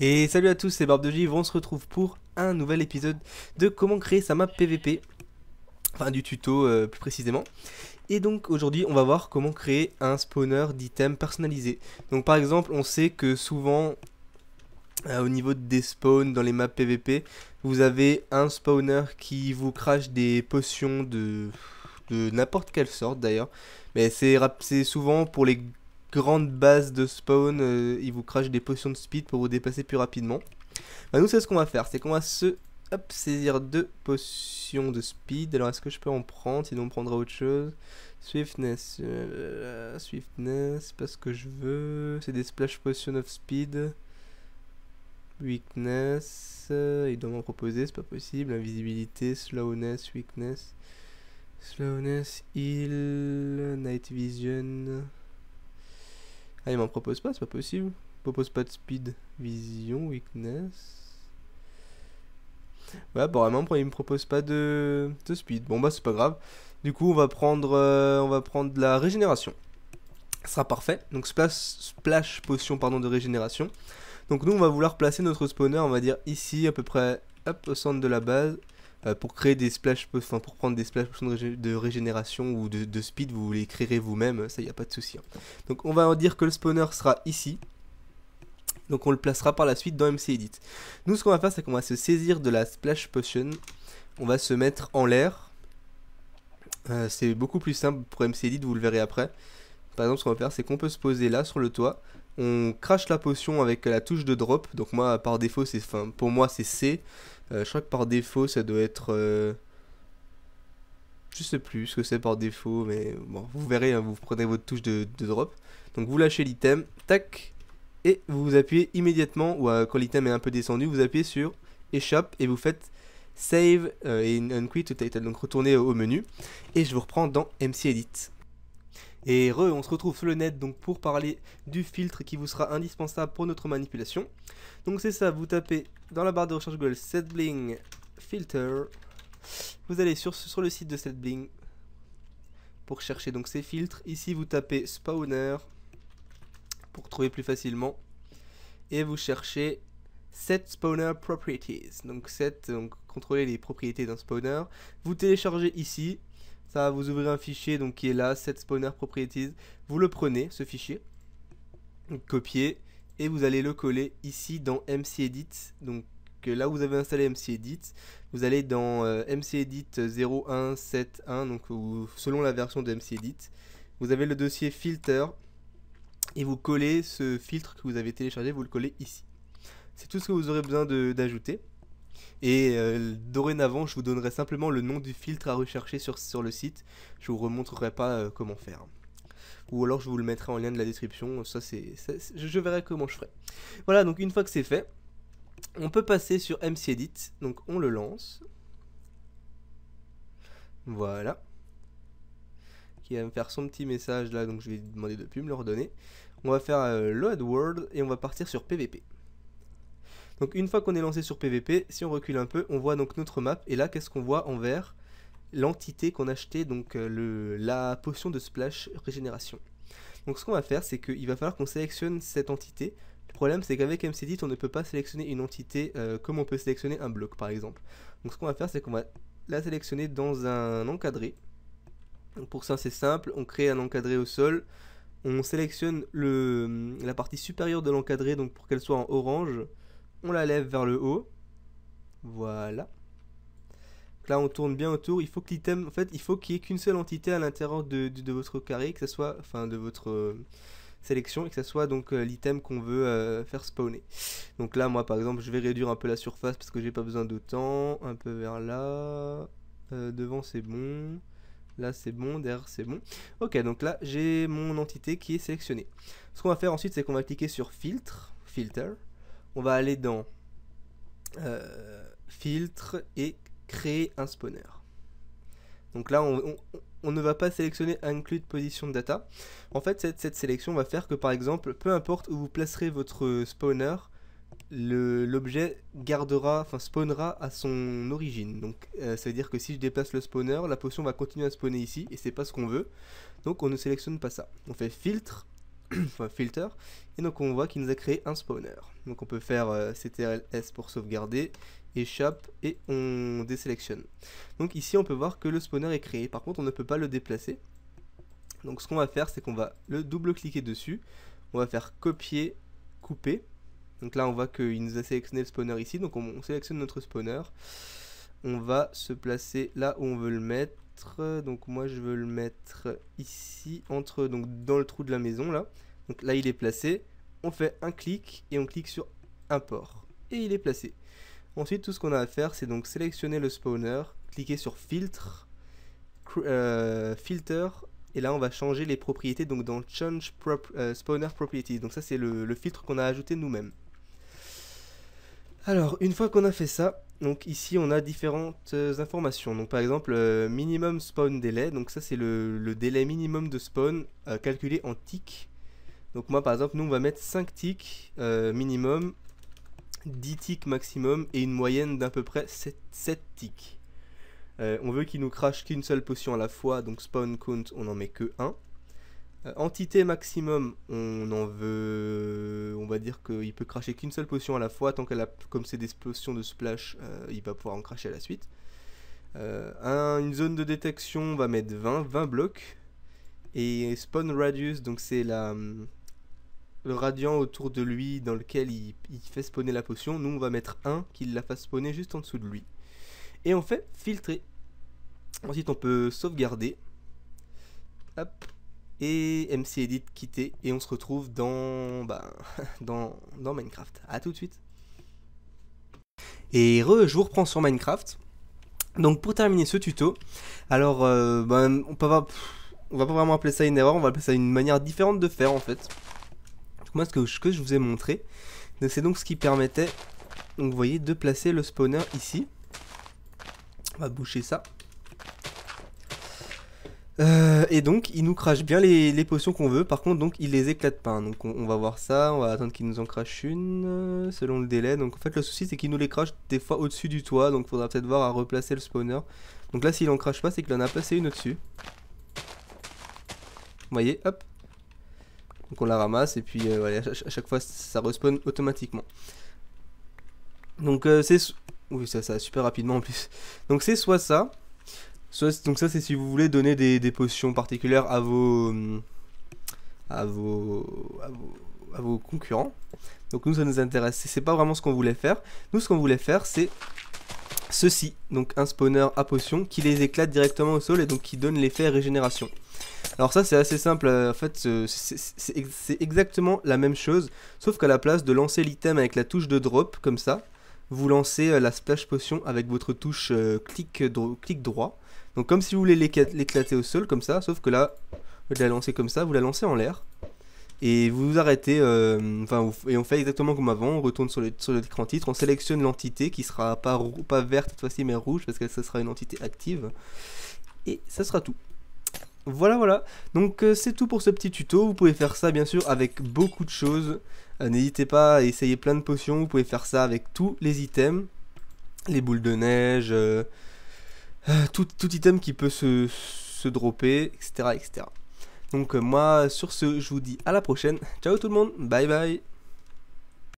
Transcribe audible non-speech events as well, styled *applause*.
Et salut à tous, c'est Barbe de Givre, on se retrouve pour un nouvel épisode de comment créer sa map PVP, enfin du tuto euh, plus précisément. Et donc aujourd'hui on va voir comment créer un spawner d'items personnalisé. Donc par exemple on sait que souvent euh, au niveau des spawns dans les maps PVP, vous avez un spawner qui vous crache des potions de de n'importe quelle sorte d'ailleurs. Mais c'est souvent pour les grande base de spawn, euh, il vous crache des potions de speed pour vous dépasser plus rapidement. Bah, nous, c'est ce qu'on va faire, c'est qu'on va se hop, saisir deux potions de speed. Alors, est-ce que je peux en prendre Sinon, on prendra autre chose. Swiftness, euh, swiftness, pas ce que je veux. C'est des splash potions of speed. Weakness, euh, il doit m'en proposer, c'est pas possible. Invisibilité, slowness, weakness. Slowness, heal, night vision. Ah, il m'en propose pas, c'est pas possible. Il propose pas de speed. Vision, weakness. Ouais, apparemment, il me propose pas de, speed. Bon, bah, c'est pas grave. Du coup, on va prendre, euh, on va prendre de la régénération. Ce sera parfait. Donc, splash, splash potion pardon, de régénération. Donc, nous, on va vouloir placer notre spawner, on va dire, ici, à peu près, au centre de la base. Euh, pour créer des splash enfin pour prendre des splash potions de, régénération ou de, speed, vous les créerez vous-même, ça y a pas de souci. Hein. Donc on va en dire que le spawner sera ici. Donc on le placera par la suite dans MC Edit. Nous ce qu'on va faire c'est qu'on va se saisir de la splash potion. On va se mettre en l'air. Euh, c'est beaucoup plus simple pour MC Edit, vous le verrez après. Par exemple ce qu'on va faire c'est qu'on peut se poser là sur le toit. On crache la potion avec la touche de drop. Donc moi par défaut c'est pour moi c'est C. Euh, je crois que par défaut, ça doit être. je euh, Je sais plus ce que c'est par défaut, mais bon, vous verrez, hein, vous prenez votre touche de, drop. Donc vous lâchez l'item, tac, et vous vous appuyez immédiatement, ou euh, quand l'item est un peu descendu, vous appuyez sur échappe et vous faites save et unquit title. Donc retournez au menu, et je vous reprends dans MC Edit. Et on se retrouve sur le net donc pour parler du filtre qui vous sera indispensable pour notre manipulation. Donc c'est ça, vous tapez dans la barre de recherche Google setbling filter. Vous allez sur, sur le site de setbling pour chercher donc ces filtres. Ici vous tapez spawner pour trouver plus facilement. Et vous cherchez set spawner properties. Donc set, donc contrôler les propriétés d'un spawner. Vous téléchargez ici ça va vous ouvrir un fichier donc qui est là, set spawner properties. Vous le prenez, ce fichier, copiez, et vous allez le coller ici dans mcedit. Donc euh, là où vous avez installé mcedit, vous allez dans euh, mcedit 0171, donc selon la version de mcedit. Vous avez le dossier filter, et vous collez ce filtre que vous avez téléchargé, vous le collez ici. C'est tout ce que vous aurez besoin d'ajouter. Et euh, dorénavant, je vous donnerai simplement le nom du filtre à rechercher sur, sur le site. Je vous remontrerai pas euh, comment faire. Ou alors je vous le mettrai en lien de la description. Ça, c'est, je verrai comment je ferai. Voilà, donc une fois que c'est fait, on peut passer sur MC Edit. Donc on le lance. Voilà. Qui va me faire son petit message là. Donc je vais lui demander de plus me le redonner. On va faire euh, Load World et on va partir sur PVP. Donc une fois qu'on est lancé sur PVP, si on recule un peu, on voit donc notre map. Et là, qu'est-ce qu'on voit en vert L'entité qu'on a acheté, donc euh, le, la potion de splash régénération. Donc ce qu'on va faire, c'est qu'il va falloir qu'on sélectionne cette entité. Le problème, c'est qu'avec MCDIT, on ne peut pas sélectionner une entité euh, comme on peut sélectionner un bloc, par exemple. Donc ce qu'on va faire, c'est qu'on va la sélectionner dans un encadré. pour ça, c'est simple, on crée un encadré au sol, on sélectionne la partie supérieure de l'encadré donc pour qu'elle soit en orange, on la lève vers le haut. Voilà. là, on tourne bien autour. Il faut que l'item, en fait, il faut qu'il n'y ait qu'une seule entité à l'intérieur de, votre carré, que ce soit, enfin, de votre euh, sélection, et que ce soit donc euh, l'item qu'on veut euh, faire spawner. Donc là, moi, par exemple, je vais réduire un peu la surface parce que j'ai pas besoin d'autant. Un peu vers là. devant, c'est bon. Là, c'est bon. Derrière, c'est bon. Ok, donc là, j'ai mon entité qui est sélectionnée. Ce qu'on va faire ensuite, c'est qu'on va cliquer sur filtre, filter on va aller dans euh, filtre et créer un spawner. Donc là, on, ne va pas sélectionner include position de data. En fait, cette, sélection va faire que par exemple, peu importe où vous placerez votre spawner, l'objet gardera, enfin spawnera à son origine. Donc euh, ça veut dire que si je déplace le spawner, la potion va continuer à spawner ici et c'est pas ce qu'on veut. Donc on ne sélectionne pas ça. On fait filtre *clears throat* enfin, filter. Et donc on voit qu'il nous a créé un spawner. Donc on peut faire euh, CTRL-S pour sauvegarder, échappe et on désélectionne. Donc ici on peut voir que le spawner est créé. Par contre on ne peut pas le déplacer. Donc ce qu'on va faire c'est qu'on va le double-cliquer dessus. On va faire copier, couper. Donc là on voit qu'il nous a sélectionné le spawner ici. Donc on sélectionne notre spawner. On va se placer là où on veut le mettre donc moi je veux le mettre ici, entre, donc dans le trou de la maison là. Donc là il est placé, on fait un clic et on clique sur import. Et il est placé. Ensuite tout ce qu'on a à faire c'est donc sélectionner le spawner, cliquer sur filtre, euh, filter, et là on va changer les propriétés donc dans change euh, spawner properties. Donc ça c'est le, le filtre qu'on a ajouté nous-mêmes. Alors, une fois qu'on a fait ça, donc ici on a différentes euh, informations. Donc par exemple, euh, minimum spawn délai. Donc ça c'est le, délai minimum de spawn euh, calculé en ticks. Donc moi par exemple, nous on va mettre 5 ticks minimum, 10 ticks maximum et une moyenne d'à peu près 7, 7 ticks. on veut qu'il nous crache qu'une seule potion à la fois, donc spawn count on en met que 1. entité maximum on en veut on va dire qu'il peut cracher qu'une seule potion à la fois, tant qu'elle a, comme c'est des potions de splash, euh, il va pouvoir en cracher à la suite. Euh, une zone de détection, on va mettre 20, 20 blocs. Et spawn radius, donc c'est la, hum, le radiant autour de lui dans lequel il, fait spawner la potion. Nous, on va mettre un qu'il la fasse spawner juste en dessous de lui. Et on fait filtrer. Ensuite, on peut sauvegarder. Hop, et MC Edit quitté et on se retrouve dans, bah, *laughs* dans, Minecraft. A tout de suite. Et re, je vous reprends sur Minecraft. Donc pour terminer ce tuto, alors euh, bah, on, peut va pas vraiment appeler ça une erreur, on va appeler ça une manière différente de faire en fait. Donc moi ce que, je, que je vous ai montré, c'est donc ce qui permettait, donc vous voyez, de placer le spawner ici. On va boucher ça. Euh, et donc, il nous crache bien les, potions qu'on veut. Par contre, donc, il les éclate pas. Hein. Donc, on, va voir ça. On va attendre qu'il nous en crache une euh, selon le délai. Donc, en fait, le souci, c'est qu'il nous les crache des fois au-dessus du toit. Donc, faudra peut-être voir à replacer le spawner. Donc là, s'il en crache pas, c'est qu'il en a placé une au-dessus. Vous voyez, hop. Donc, on la ramasse. Et puis, euh, à chaque fois, ça respawn automatiquement. Donc, c'est... Oui, ça, ça super rapidement en plus. Donc, c'est soit ça donc ça c'est si vous voulez donner des, potions particulières hum, à vos, à vos, à vos, concurrents. Donc nous ça nous intéresse. C'est pas vraiment ce qu'on voulait faire. Nous ce qu'on voulait faire c'est ceci. Donc un spawner à potions qui les éclate directement au sol et donc qui donne l'effet régénération. Alors ça c'est assez simple, euh, en fait c'est exactement la même chose, sauf qu'à la place de lancer l'item avec la touche de drop, comme ça, vous lancez euh, la splash potion avec votre touche euh, clic, clic droit, donc comme si vous voulez l'éclater au sol comme ça, sauf que là, vous de la lancer comme ça, vous la lancez en l'air. Et vous arrêtez, euh, enfin, et on fait exactement comme avant, on retourne sur l'écran titre, on sélectionne l'entité qui sera pas, pas verte cette fois-ci mais rouge parce que ça sera une entité active. Et ça sera tout. Voilà, voilà. Donc euh, c'est tout pour ce petit tuto. Vous pouvez faire ça bien sûr avec beaucoup de choses. Euh, n'hésitez pas à essayer plein de potions. Vous pouvez faire ça avec tous les items. Les boules de neige, *sighs* tout, tout, item qui peut se, se dropper, etc. etc. Donc euh, moi, sur ce, je vous dis à la prochaine. Ciao tout le monde, bye bye